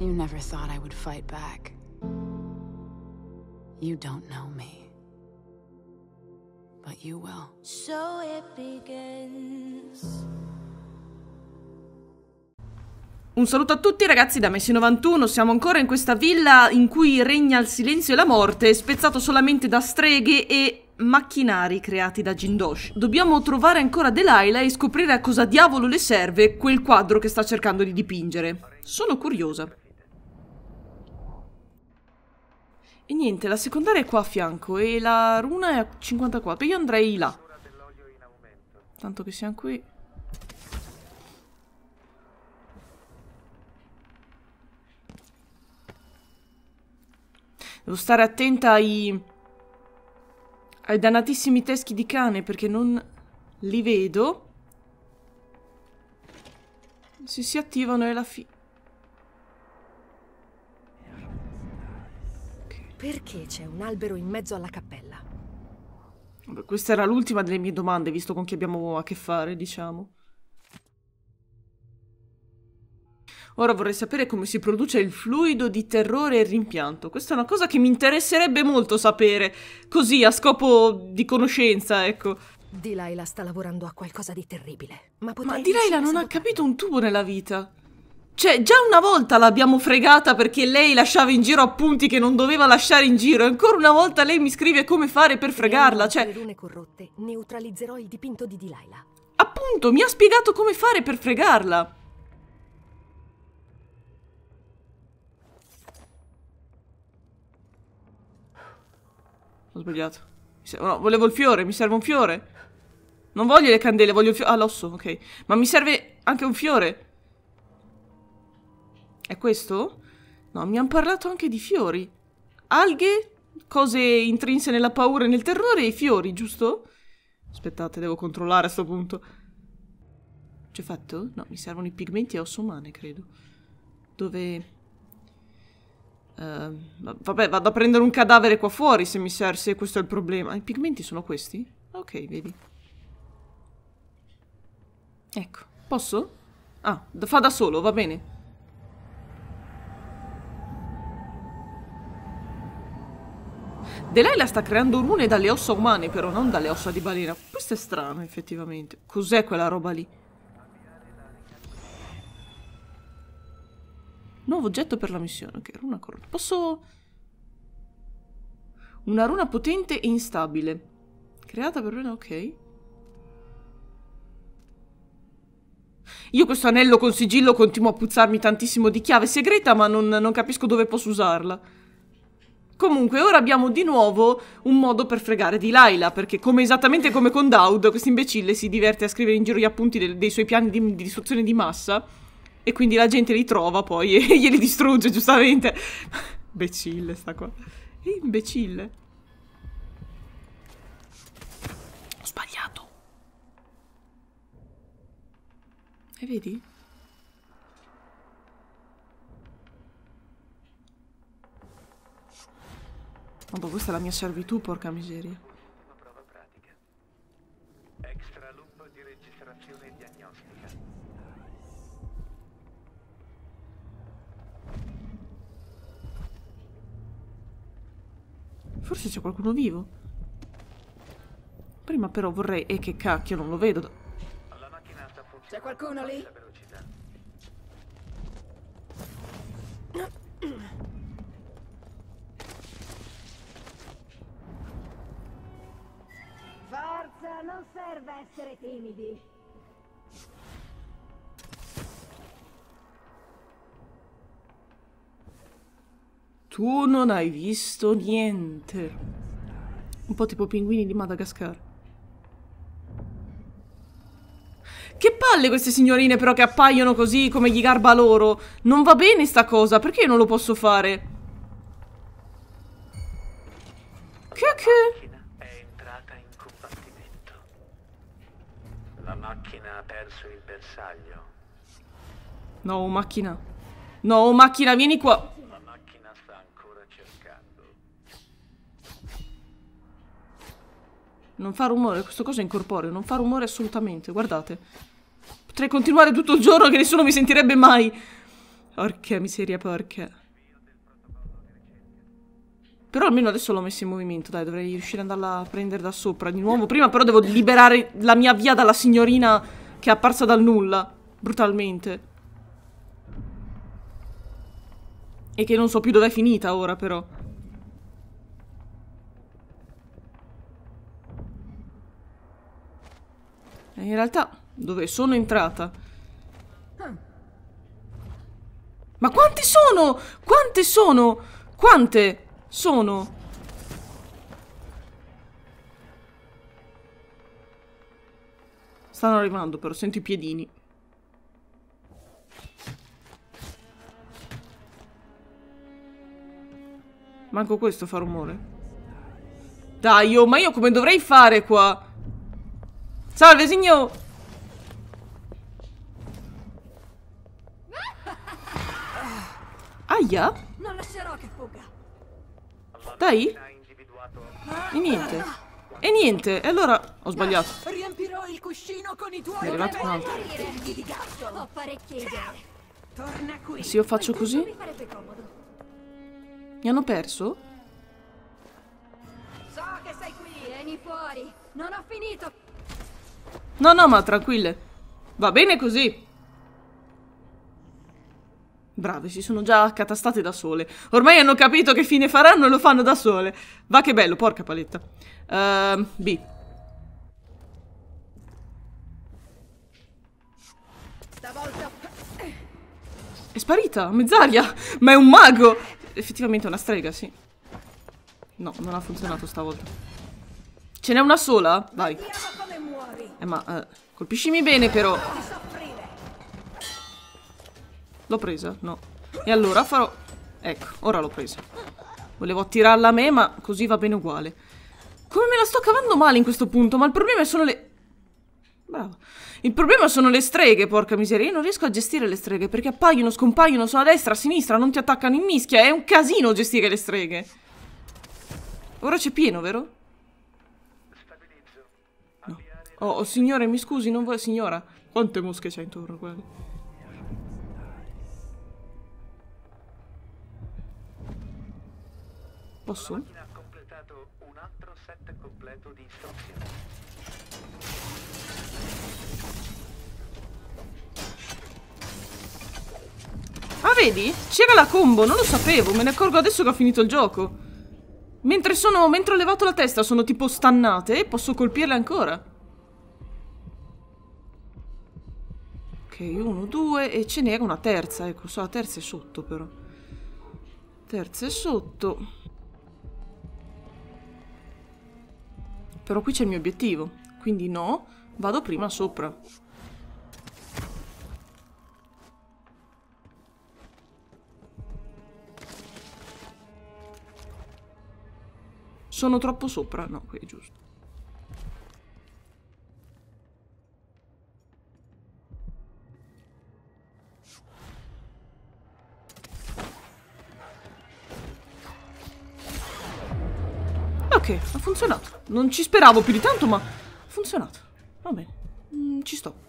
You never thought I would fight back. You don't know me. But you will. So it begins. Un saluto a tutti ragazzi da Messi91, siamo ancora in questa villa in cui regna il silenzio e la morte, spezzato solamente da streghe e macchinari creati da Jindosh. Dobbiamo trovare ancora Delilah e scoprire a cosa diavolo le serve quel quadro che sta cercando di dipingere. Sono curiosa. E niente, la secondaria è qua a fianco e la runa è a 54. Io andrei là. Tanto che siamo qui. Devo stare attenta ai... ai dannatissimi teschi di cane perché non li vedo. Se si attivano è la fine. Perché c'è un albero in mezzo alla cappella? Vabbè, questa era l'ultima delle mie domande, visto con chi abbiamo a che fare, diciamo. Ora vorrei sapere come si produce il fluido di terrore e rimpianto. Questa è una cosa che mi interesserebbe molto sapere, così a scopo di conoscenza, ecco. Delilah sta lavorando a qualcosa di terribile, ma potrei... Ma Delilah non ha capito un tubo nella vita. Cioè, già una volta l'abbiamo fregata perché lei lasciava in giro appunti che non doveva lasciare in giro, e ancora una volta lei mi scrive come fare per fregarla, cioè... Le rune corrotte neutralizzerò il dipinto di Delilah. Appunto, mi ha spiegato come fare per fregarla. Ho sbagliato. No, volevo il fiore, mi serve un fiore. Non voglio le candele, voglio il fiore. Ah, l'osso, ok. Ma mi serve anche un fiore. È questo? No, mi hanno parlato anche di fiori. Alghe, cose intrinse nella paura e nel terrore e i fiori, giusto? Aspettate, devo controllare a sto punto. C'è fatto? No, mi servono i pigmenti a osso umane, credo. Dove... Uh, vabbè, vado a prendere un cadavere qua fuori se mi serve, se questo è il problema. I pigmenti sono questi? Ok, vedi. Ecco, posso? Ah, fa da solo, va bene. Delilah sta creando rune dalle ossa umane, però non dalle ossa di balena. Questo è strano, effettivamente. Cos'è quella roba lì? Nuovo oggetto per la missione. Ok, runa corrotta. Posso... Una runa potente e instabile. Creata per runa, ok. Io questo anello con sigillo continuo a puzzarmi tantissimo di chiave segreta, ma non, non capisco dove posso usarla. Comunque, ora abbiamo di nuovo un modo per fregare di Laila, perché come, esattamente come con Daud, questo imbecille si diverte a scrivere in giro gli appunti del, dei suoi piani di, di, distruzione di massa, e quindi la gente li trova poi e, glieli distrugge, giustamente. Imbecille sta qua. È imbecille. Ho sbagliato. E vedi? Ma questa è la mia servitù, porca miseria. Una prova pratica. Extra loop di registrazione diagnostica. Forse c'è qualcuno vivo. Prima però vorrei... E eh, che cacchio, non lo vedo. C'è qualcuno lì? Non serve essere timidi. Tu non hai visto niente. Un po' tipo pinguini di Madagascar. Che palle queste signorine però che appaiono così come gli garba loro. Non va bene sta cosa, perché io non lo posso fare? Che che? verso il bersaglio. No, macchina. No, macchina, vieni qua. La macchina sta ancora cercando. Non fa rumore, questo coso è incorporeo, non fa rumore assolutamente, guardate. Potrei continuare tutto il giorno che nessuno mi sentirebbe mai. Porca miseria, porca. Però almeno adesso l'ho messo in movimento, dai, dovrei riuscire ad andarla a prendere da sopra di nuovo. Prima però devo liberare la mia via dalla signorina che è apparsa dal nulla, brutalmente. E che non so più dov'è finita ora, però. E eh, in realtà, dove sono entrata? Ma quante sono? Quante sono? Quante sono? Stanno arrivando però, sento i piedini. Manco questo fa rumore. Dai, oh, ma io come dovrei fare qua? Salve, signor! Aia? Non lascerò che fuga. Dai? E niente. E niente, e allora ho sbagliato. Riempirò il cuscino con i tuoi. È arrivato un altro. Ho Se io faccio così? Mi hanno perso? So che sei qui, vieni fuori. Non ho finito. No, no, ma tranquille. Va bene così. Brave, si sono già accatastate da sole. Ormai hanno capito che fine faranno e lo fanno da sole. Va che bello, porca paletta. Uh, B. È sparita, mezz'aria! Ma è un mago! Effettivamente è una strega, sì. No, non ha funzionato stavolta. Ce n'è una sola? Vai. Eh ma, uh, colpiscimi bene però. L'ho presa? No. E allora farò... Ecco, ora l'ho presa. Volevo attirarla a me, ma così va bene uguale. Come me la sto cavando male in questo punto, ma il problema sono le... Bravo. Il problema sono le streghe, porca miseria. Io non riesco a gestire le streghe, perché appaiono, scompaiono, sono a destra, a sinistra, non ti attaccano in mischia. È un casino gestire le streghe. Ora c'è pieno, vero? No. Oh, oh, signore, mi scusi, non vuoi... Signora, quante mosche c'è intorno, guarda. Posso? su? La ha completato un altro set completo di istruzioni. Ah, vedi? C'era la combo, non lo sapevo. Me ne accorgo adesso che ho finito il gioco. Mentre sono... Mentre ho levato la testa sono tipo stannate e posso colpirle ancora. Ok, uno, due e ce n'era una terza. Ecco, so, la terza è sotto però. Terza è sotto. Però qui c'è il mio obiettivo, quindi no, vado prima sopra. Sono troppo sopra? No, qui è giusto. Ok, ha funzionato. Non ci speravo più di tanto, ma ha funzionato. Va bene, mm, ci sto.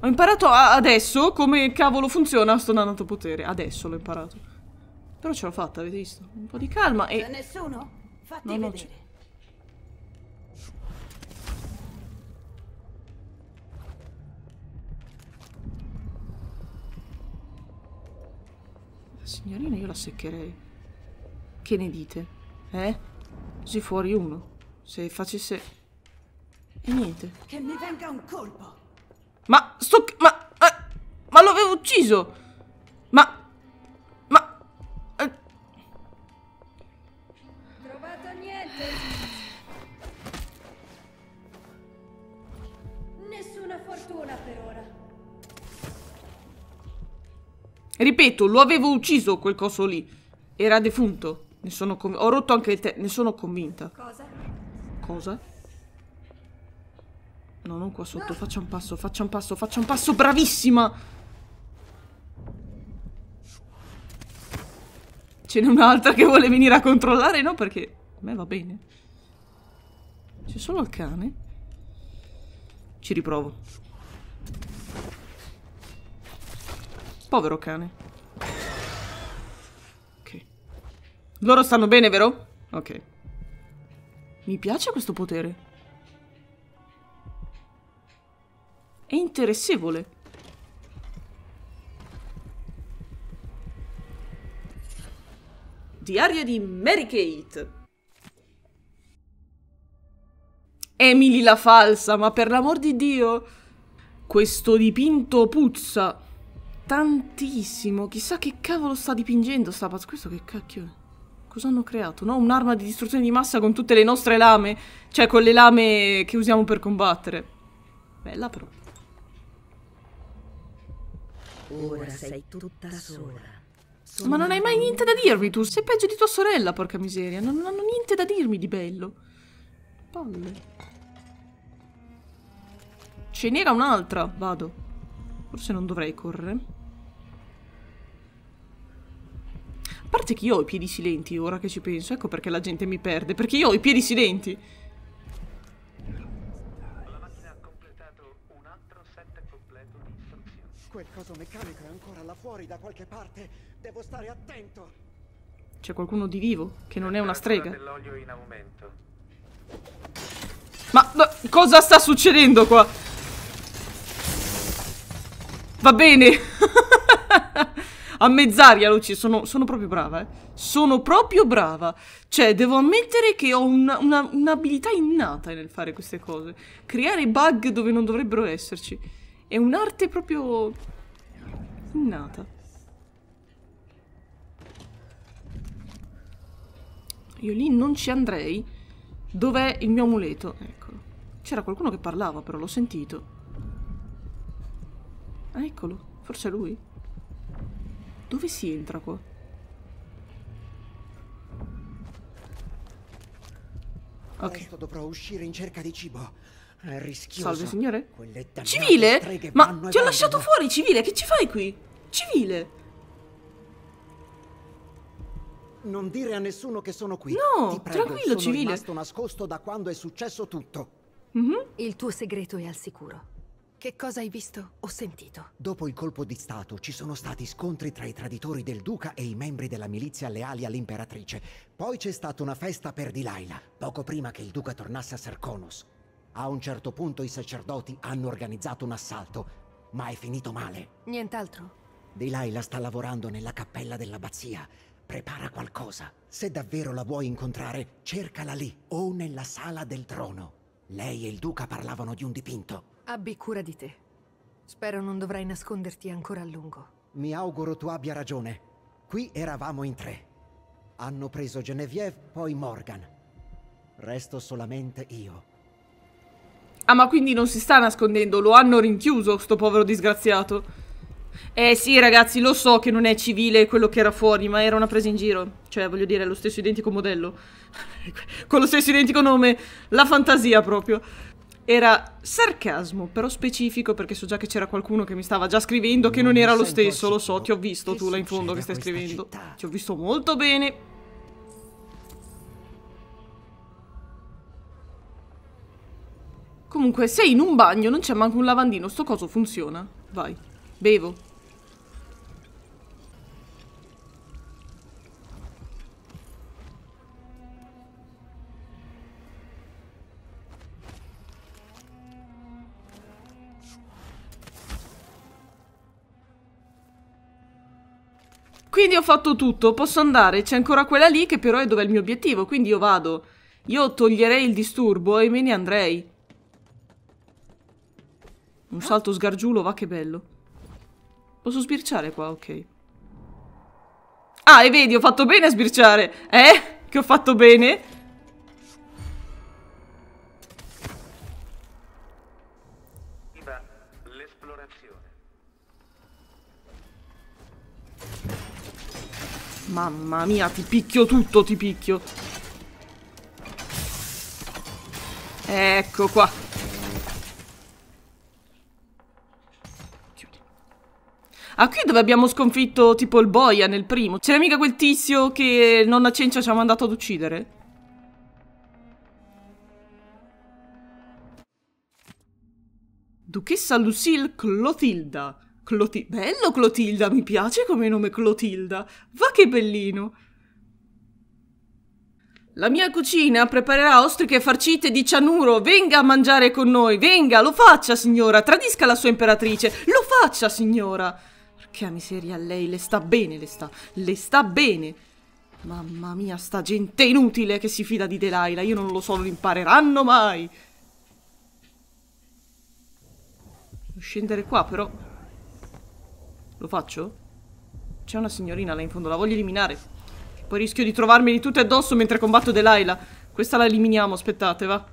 Ho imparato adesso come cavolo funziona sto nanato potere. Adesso l'ho imparato. Però ce l'ho fatta, avete visto? Un po' di calma e... C'è nessuno? Fatti no, vedere. signorina io la seccherei. Che ne dite? Eh? Così fuori uno. Se facesse... E niente. Che mi venga un colpo. Ma sto... Ma... Eh, ma l'avevo ucciso! Ma... Ma... Eh. Trovato niente! Nessuna fortuna per ora. Ripeto, lo avevo ucciso quel coso lì. Era defunto. Ne sono Ho rotto anche il te. Ne sono convinta. Cosa? Cosa? No, non qua sotto. Faccia un passo, faccia un passo, faccia un passo. Bravissima! Ce n'è un'altra che vuole venire a controllare? No, perché a me va bene. C'è solo il cane? Ci riprovo. Povero cane. Ok. Loro stanno bene, vero? Ok. Mi piace questo potere. È interessevole. Diario di Mary Kate. Emily la falsa, ma per l'amor di Dio. Questo dipinto puzza. Tantissimo. Chissà che cavolo sta dipingendo sta pazza. Questo che cacchio è. Cosa hanno creato? No? Un'arma di distruzione di massa con tutte le nostre lame. Cioè, con le lame che usiamo per combattere. Bella però. Ora sei tutta sola. Sono Ma non hai mai niente da dirmi tu. Sei peggio di tua sorella, porca miseria. Non, non hanno niente da dirmi di bello. Palle. Ce n'era un'altra. Vado. Forse non dovrei correre. parte che io ho i piedi silenti, ora che ci penso. Ecco perché la gente mi perde, perché io ho i piedi silenti. La macchina ha completato un altro set completo di istruzioni. Quel coso meccanico è ancora là fuori da qualche parte. Devo stare attento. C'è qualcuno di vivo, che non è una strega. Ma, ma cosa sta succedendo qua? Va bene. a mezz'aria, Luci, sono, sono, proprio brava, eh. Sono proprio brava. Cioè, devo ammettere che ho un'abilità innata nel fare queste cose. Creare bug dove non dovrebbero esserci. È un'arte proprio... innata. Io lì non ci andrei. Dov'è il mio amuleto? Eccolo. C'era qualcuno che parlava, però l'ho sentito. Ah, eccolo. Forse è lui. Dove si entra qua? Ok. Presto dovrò uscire in cerca di cibo. È rischioso. Salve signore. Civile? Ma ti ho lasciato fuori, civile. Che ci fai qui? Civile. Non dire a nessuno che sono qui. No, Ti prego, tranquillo, sono civile. Sono rimasto nascosto da quando è successo tutto. Mm -hmm. Il tuo segreto è al sicuro. Che cosa hai visto o sentito? Dopo il colpo di Stato ci sono stati scontri tra i traditori del Duca e i membri della milizia leali all'imperatrice. Poi c'è stata una festa per Delilah, poco prima che il Duca tornasse a Sarkonos. A un certo punto i sacerdoti hanno organizzato un assalto, ma è finito male. Nient'altro? Delilah sta lavorando nella cappella dell'abbazia. Prepara qualcosa. Se davvero la vuoi incontrare, cercala lì o nella sala del trono. Lei e il Duca parlavano di un dipinto. Abbi cura di te. Spero non dovrai nasconderti ancora a lungo. Mi auguro tu abbia ragione. Qui eravamo in tre. Hanno preso Genevieve, poi Morgan. Resto solamente io. Ah, ma quindi non si sta nascondendo, lo hanno rinchiuso, sto povero disgraziato. Eh sì ragazzi, lo so che non è civile quello che era fuori, ma era una presa in giro. Cioè, voglio dire, è lo stesso identico modello. Con lo stesso identico nome. La fantasia proprio era sarcasmo, però specifico, perché so già che c'era qualcuno che mi stava già scrivendo che non, era lo stesso, lo so, ti ho visto tu là in fondo che stai scrivendo. Città. Ti ho visto molto bene. Comunque, sei in un bagno, non c'è manco un lavandino, sto coso funziona. Vai, bevo. Quindi ho fatto tutto, posso andare. C'è ancora quella lì che però è dove è il mio obiettivo, quindi io vado. Io toglierei il disturbo e me ne andrei. Un ah. salto sgargiulo, va che bello. Posso sbirciare qua? Ok. Ah, e vedi, ho fatto bene a sbirciare. Eh? Che ho fatto bene? Mamma mia, ti picchio tutto, ti picchio. Ecco qua. Chiudi. Ah, qui dove abbiamo sconfitto tipo il boia nel primo. C'era mica quel tizio che nonna Cencia ci ha mandato ad uccidere? Duchessa Lucille Clotilda. Cloti- Bello Clotilda, mi piace come nome Clotilda. Va che bellino. La mia cucina preparerà ostriche farcite di cianuro. Venga a mangiare con noi, venga, lo faccia, signora. Tradisca la sua imperatrice, lo faccia, signora. Perché a miseria lei le sta bene, le sta, le sta bene. Mamma mia, sta gente inutile che si fida di Delilah. Io non lo so, non impareranno mai. Devo scendere qua, però. Lo faccio? C'è una signorina là in fondo, la voglio eliminare. Poi rischio di trovarmeli tutte addosso mentre combatto Delilah. Questa la eliminiamo, aspettate, va.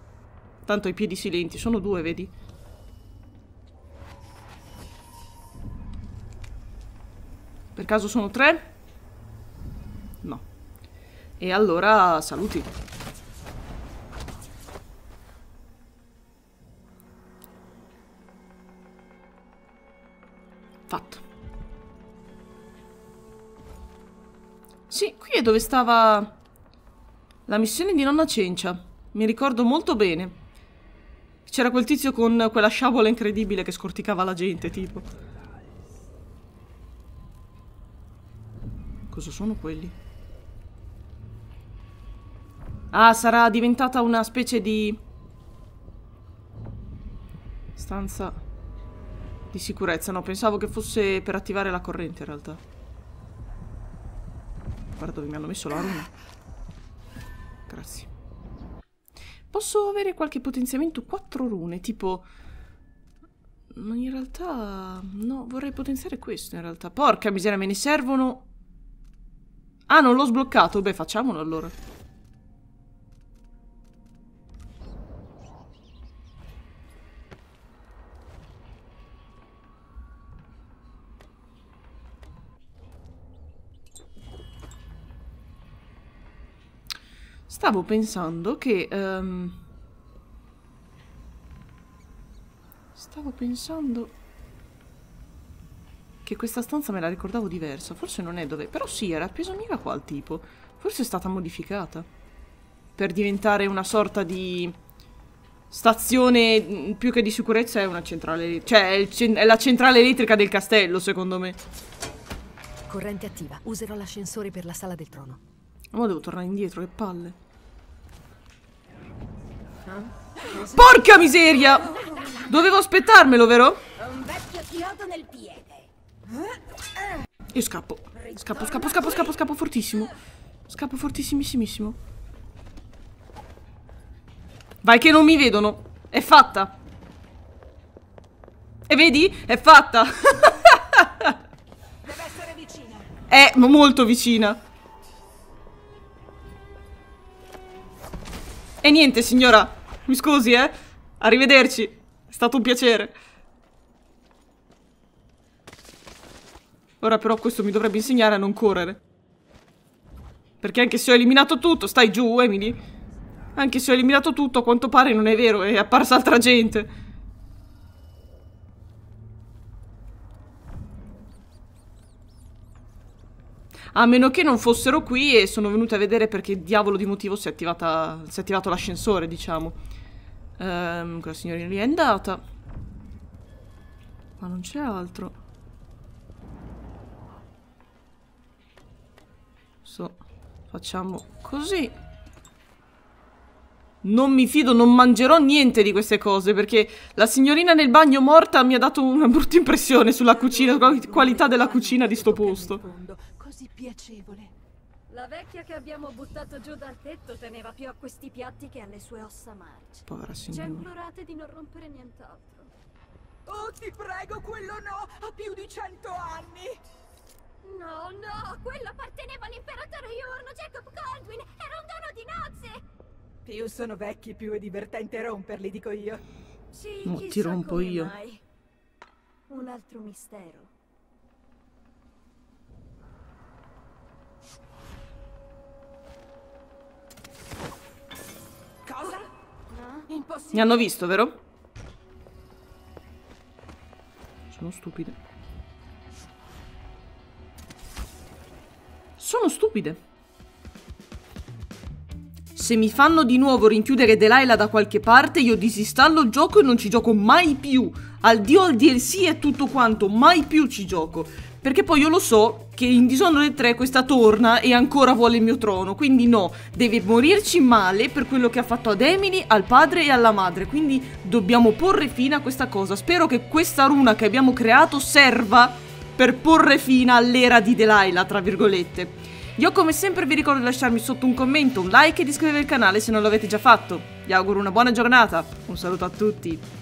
Tanto i piedi silenti, sono due, vedi? Per caso sono tre? No. E allora, saluti. Fatto. Sì, qui è dove stava la missione di nonna Cencia. Mi ricordo molto bene. C'era quel tizio con quella sciabola incredibile che scorticava la gente, tipo. Cosa sono quelli? Ah, sarà diventata una specie di... Stanza di sicurezza. No, pensavo che fosse per attivare la corrente, in realtà. Guarda dove mi hanno messo la runa. Grazie. Posso avere qualche potenziamento? 4 rune, tipo... Ma in realtà... No, vorrei potenziare questo in realtà. Porca miseria, me ne servono... Ah, non l'ho sbloccato? Beh, facciamolo allora. stavo pensando che... Um, stavo pensando... Che questa stanza me la ricordavo diversa. Forse non è dove... Però sì, era appeso mica qua il tipo. Forse è stata modificata. Per diventare una sorta di... Stazione mm, più che di sicurezza è una centrale... Cioè è, è la centrale elettrica del castello, secondo me. Corrente attiva. Userò l'ascensore per la sala del trono. Ma devo tornare indietro, che palle. Porca miseria! Dovevo aspettarmelo, vero? Io scappo. Scappo, scappo, scappo, scappo, scappo fortissimo. Scappo fortissimissimissimo. Vai che non mi vedono. È fatta. E vedi? È fatta. È molto vicina. E niente, signora. Mi scusi, eh? Arrivederci. È stato un piacere. Ora però questo mi dovrebbe insegnare a non correre. Perché anche se ho eliminato tutto, stai giù, Emily. Anche se ho eliminato tutto, a quanto pare non è vero, è apparsa altra gente. a meno che non fossero qui e sono venuta a vedere perché diavolo di motivo si è, attivata, si è attivato l'ascensore, diciamo. Ehm, quella signorina lì è andata. Ma non c'è altro. So, facciamo così. Non mi fido, non mangerò niente di queste cose perché la signorina nel bagno morta mi ha dato una brutta impressione sulla cucina, qualità della cucina di sto posto così piacevole. La vecchia che abbiamo buttato giù dal tetto teneva più a questi piatti che alle sue ossa marce. Povera signora. Ci implorate di non rompere nient'altro. Oh, ti prego, quello no! Ha più di cento anni! No, no! Quello apparteneva all'imperatore Iurno Jacob Goldwyn! Era un dono di nozze! Più sono vecchi, più è divertente romperli, dico io. Sì, no, ti rompo io. Mai. Un altro mistero. Impossibile. Mi hanno visto, vero? Sono stupide. Sono stupide. Se mi fanno di nuovo rinchiudere Delilah da qualche parte, io disinstallo il gioco e non ci gioco mai più. Al dio al DLC e tutto quanto, mai più ci gioco. Perché poi io lo so che in Dishonored 3 questa torna e ancora vuole il mio trono. Quindi no, deve morirci male per quello che ha fatto ad Emily, al padre e alla madre. Quindi dobbiamo porre fine a questa cosa. Spero che questa runa che abbiamo creato serva per porre fine all'era di Delilah, tra virgolette. Io come sempre vi ricordo di lasciarmi sotto un commento, un like e di iscrivervi al canale se non l'avete già fatto. Vi auguro una buona giornata, un saluto a tutti.